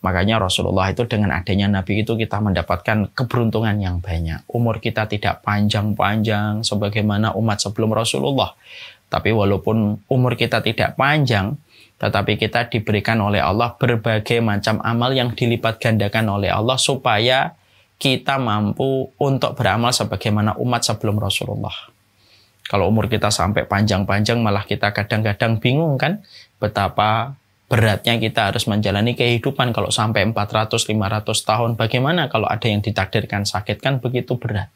Makanya Rasulullah itu dengan adanya Nabi itu kita mendapatkan keberuntungan yang banyak. Umur kita tidak panjang-panjang sebagaimana umat sebelum Rasulullah. Tapi walaupun umur kita tidak panjang, tetapi kita diberikan oleh Allah berbagai macam amal yang dilipat gandakan oleh Allah supaya kita mampu untuk beramal sebagaimana umat sebelum Rasulullah. Kalau umur kita sampai panjang-panjang malah kita kadang-kadang bingung kan betapa beratnya kita harus menjalani kehidupan kalau sampai 400 500 tahun bagaimana kalau ada yang ditakdirkan sakit kan begitu berat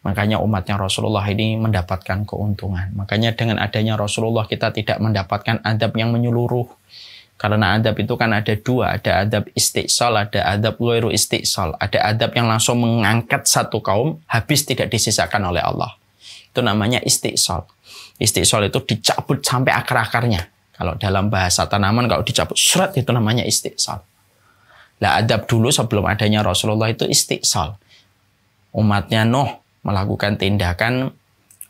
makanya umatnya Rasulullah ini mendapatkan keuntungan makanya dengan adanya Rasulullah kita tidak mendapatkan adab yang menyeluruh karena adab itu kan ada dua ada adab istiqsal ada adab luiru istiqsal ada adab yang langsung mengangkat satu kaum habis tidak disisakan oleh Allah itu namanya istiqsal istiqsal itu dicabut sampai akar-akarnya kalau dalam bahasa tanaman kalau dicabut surat itu namanya istiqsal. Lah adab dulu sebelum adanya Rasulullah itu istiqsal. Umatnya Nuh melakukan tindakan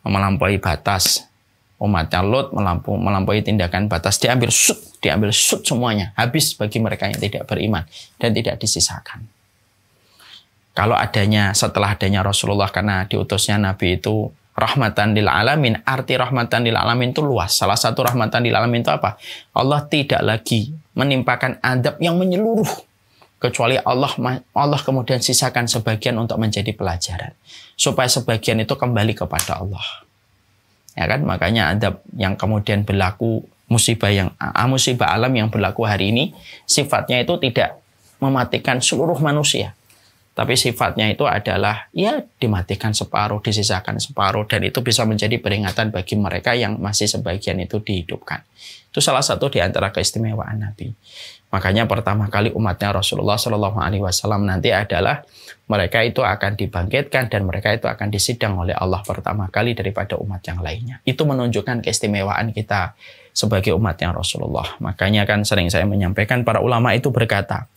melampaui batas. Umatnya Lot melampaui tindakan batas. Diambil sud, diambil sud semuanya. Habis bagi mereka yang tidak beriman dan tidak disisakan. Kalau adanya setelah adanya Rasulullah karena diutusnya Nabi itu rahmatan lil alamin. Arti rahmatan lil alamin itu luas. Salah satu rahmatan lil alamin itu apa? Allah tidak lagi menimpakan adab yang menyeluruh kecuali Allah Allah kemudian sisakan sebagian untuk menjadi pelajaran supaya sebagian itu kembali kepada Allah. Ya kan? Makanya adab yang kemudian berlaku musibah yang musibah alam yang berlaku hari ini sifatnya itu tidak mematikan seluruh manusia tapi sifatnya itu adalah ya dimatikan separuh, disisakan separuh dan itu bisa menjadi peringatan bagi mereka yang masih sebagian itu dihidupkan. Itu salah satu di antara keistimewaan Nabi. Makanya pertama kali umatnya Rasulullah Shallallahu Alaihi Wasallam nanti adalah mereka itu akan dibangkitkan dan mereka itu akan disidang oleh Allah pertama kali daripada umat yang lainnya. Itu menunjukkan keistimewaan kita sebagai umatnya Rasulullah. Makanya kan sering saya menyampaikan para ulama itu berkata,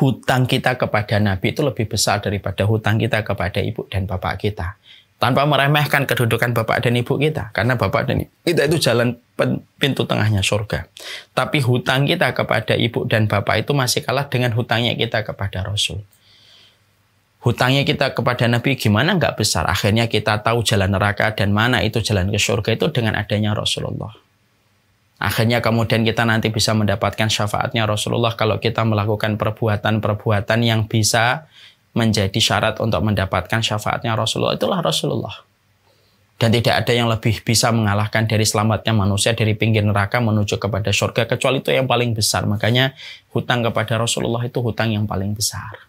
hutang kita kepada Nabi itu lebih besar daripada hutang kita kepada ibu dan bapak kita. Tanpa meremehkan kedudukan bapak dan ibu kita. Karena bapak dan ibu kita itu jalan pintu tengahnya surga. Tapi hutang kita kepada ibu dan bapak itu masih kalah dengan hutangnya kita kepada Rasul. Hutangnya kita kepada Nabi gimana nggak besar. Akhirnya kita tahu jalan neraka dan mana itu jalan ke surga itu dengan adanya Rasulullah. Akhirnya kemudian kita nanti bisa mendapatkan syafaatnya Rasulullah kalau kita melakukan perbuatan-perbuatan yang bisa menjadi syarat untuk mendapatkan syafaatnya Rasulullah. Itulah Rasulullah. Dan tidak ada yang lebih bisa mengalahkan dari selamatnya manusia dari pinggir neraka menuju kepada surga kecuali itu yang paling besar. Makanya hutang kepada Rasulullah itu hutang yang paling besar.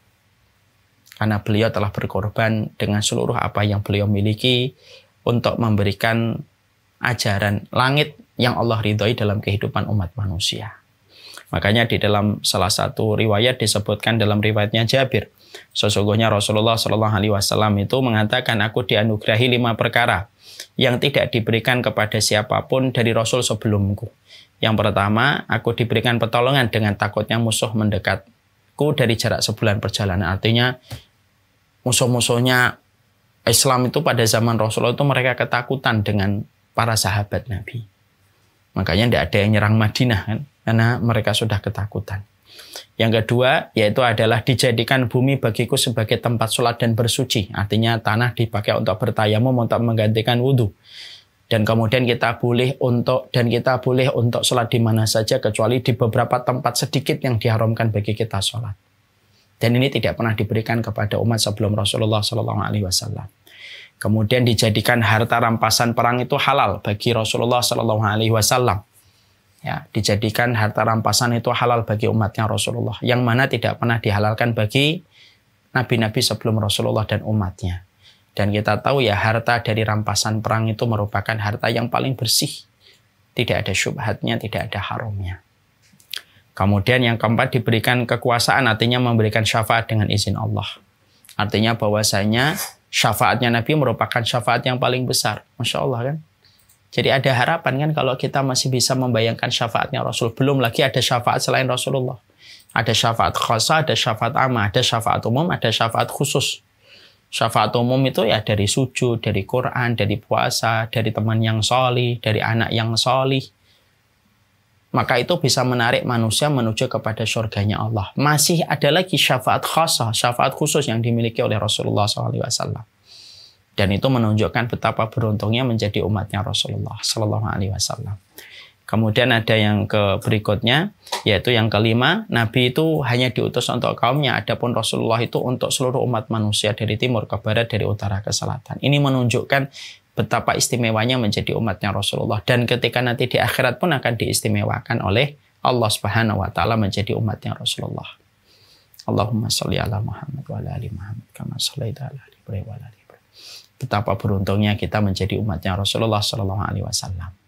Karena beliau telah berkorban dengan seluruh apa yang beliau miliki untuk memberikan ajaran langit yang Allah ridhoi dalam kehidupan umat manusia. Makanya di dalam salah satu riwayat disebutkan dalam riwayatnya Jabir, sesungguhnya Rasulullah Shallallahu Alaihi Wasallam itu mengatakan aku dianugerahi lima perkara yang tidak diberikan kepada siapapun dari Rasul sebelumku. Yang pertama, aku diberikan pertolongan dengan takutnya musuh mendekatku dari jarak sebulan perjalanan. Artinya musuh-musuhnya Islam itu pada zaman Rasulullah itu mereka ketakutan dengan para sahabat Nabi. Makanya tidak ada yang nyerang Madinah kan, karena mereka sudah ketakutan. Yang kedua yaitu adalah dijadikan bumi bagiku sebagai tempat sholat dan bersuci. Artinya tanah dipakai untuk bertayamum untuk menggantikan wudhu. Dan kemudian kita boleh untuk dan kita boleh untuk sholat di mana saja kecuali di beberapa tempat sedikit yang diharamkan bagi kita sholat. Dan ini tidak pernah diberikan kepada umat sebelum Rasulullah Shallallahu Alaihi Wasallam. Kemudian dijadikan harta rampasan perang itu halal bagi Rasulullah Shallallahu Alaihi Wasallam. Ya, dijadikan harta rampasan itu halal bagi umatnya Rasulullah, yang mana tidak pernah dihalalkan bagi nabi-nabi sebelum Rasulullah dan umatnya. Dan kita tahu ya harta dari rampasan perang itu merupakan harta yang paling bersih, tidak ada syubhatnya, tidak ada harumnya. Kemudian yang keempat diberikan kekuasaan, artinya memberikan syafaat dengan izin Allah. Artinya bahwasanya syafaatnya Nabi merupakan syafaat yang paling besar. Masya Allah kan. Jadi ada harapan kan kalau kita masih bisa membayangkan syafaatnya Rasul. Belum lagi ada syafaat selain Rasulullah. Ada syafaat khasa, ada syafaat amah, ada syafaat umum, ada syafaat khusus. Syafaat umum itu ya dari sujud, dari Quran, dari puasa, dari teman yang soli, dari anak yang solih, maka itu bisa menarik manusia menuju kepada surganya Allah. Masih ada lagi syafaat khasah, syafaat khusus yang dimiliki oleh Rasulullah SAW. Dan itu menunjukkan betapa beruntungnya menjadi umatnya Rasulullah Sallallahu Alaihi Wasallam. Kemudian ada yang ke berikutnya, yaitu yang kelima, Nabi itu hanya diutus untuk kaumnya, adapun Rasulullah itu untuk seluruh umat manusia dari timur ke barat, dari utara ke selatan. Ini menunjukkan betapa istimewanya menjadi umatnya Rasulullah dan ketika nanti di akhirat pun akan diistimewakan oleh Allah Subhanahu wa taala menjadi umatnya Rasulullah. Allahumma sholli ala Muhammad wa ala ali Muhammad kama shallaita ala ali Ibrahim wa ala ali Ibrahim. Betapa beruntungnya kita menjadi umatnya Rasulullah sallallahu alaihi wasallam.